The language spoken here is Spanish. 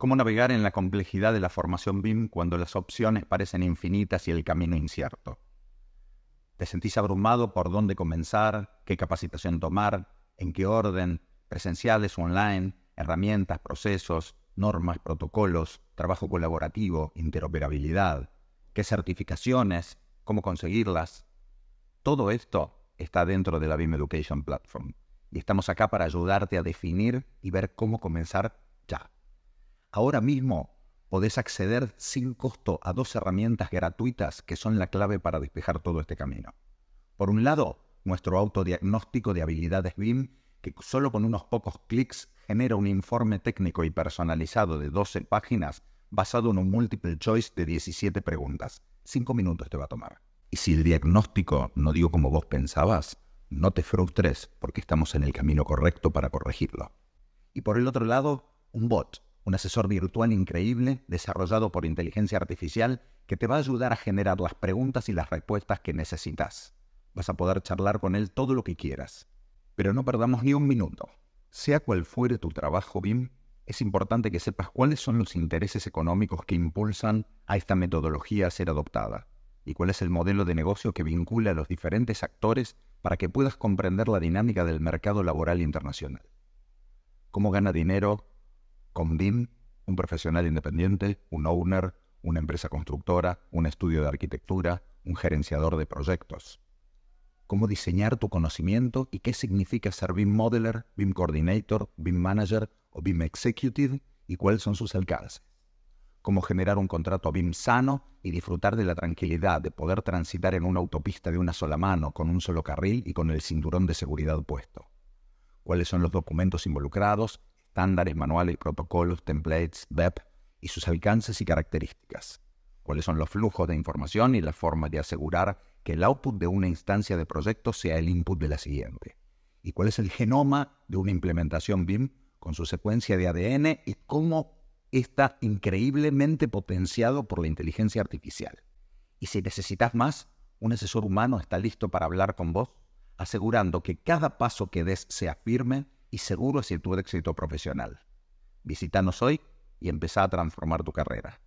¿Cómo navegar en la complejidad de la formación BIM cuando las opciones parecen infinitas y el camino incierto? ¿Te sentís abrumado por dónde comenzar, qué capacitación tomar, en qué orden, presenciales o online, herramientas, procesos, normas, protocolos, trabajo colaborativo, interoperabilidad, qué certificaciones, cómo conseguirlas. Todo esto está dentro de la BIM Education Platform y estamos acá para ayudarte a definir y ver cómo comenzar Ahora mismo podés acceder sin costo a dos herramientas gratuitas que son la clave para despejar todo este camino. Por un lado, nuestro autodiagnóstico de habilidades BIM, que solo con unos pocos clics genera un informe técnico y personalizado de 12 páginas basado en un multiple choice de 17 preguntas. Cinco minutos te va a tomar. Y si el diagnóstico no dio como vos pensabas, no te frustres porque estamos en el camino correcto para corregirlo. Y por el otro lado, un bot un asesor virtual increíble desarrollado por inteligencia artificial que te va a ayudar a generar las preguntas y las respuestas que necesitas. Vas a poder charlar con él todo lo que quieras. Pero no perdamos ni un minuto. Sea cual fuere tu trabajo, BIM, es importante que sepas cuáles son los intereses económicos que impulsan a esta metodología a ser adoptada y cuál es el modelo de negocio que vincula a los diferentes actores para que puedas comprender la dinámica del mercado laboral internacional. ¿Cómo gana dinero con BIM, un profesional independiente, un owner, una empresa constructora, un estudio de arquitectura, un gerenciador de proyectos. Cómo diseñar tu conocimiento y qué significa ser BIM Modeler, BIM Coordinator, BIM Manager o BIM Executive y cuáles son sus alcances. Cómo generar un contrato BIM sano y disfrutar de la tranquilidad de poder transitar en una autopista de una sola mano, con un solo carril y con el cinturón de seguridad puesto. Cuáles son los documentos involucrados estándares, manuales, protocolos, templates, web y sus alcances y características, cuáles son los flujos de información y la forma de asegurar que el output de una instancia de proyecto sea el input de la siguiente, y cuál es el genoma de una implementación BIM con su secuencia de ADN y cómo está increíblemente potenciado por la inteligencia artificial. Y si necesitas más, un asesor humano está listo para hablar con vos, asegurando que cada paso que des sea firme y seguro si tu éxito profesional. Visítanos hoy y empieza a transformar tu carrera.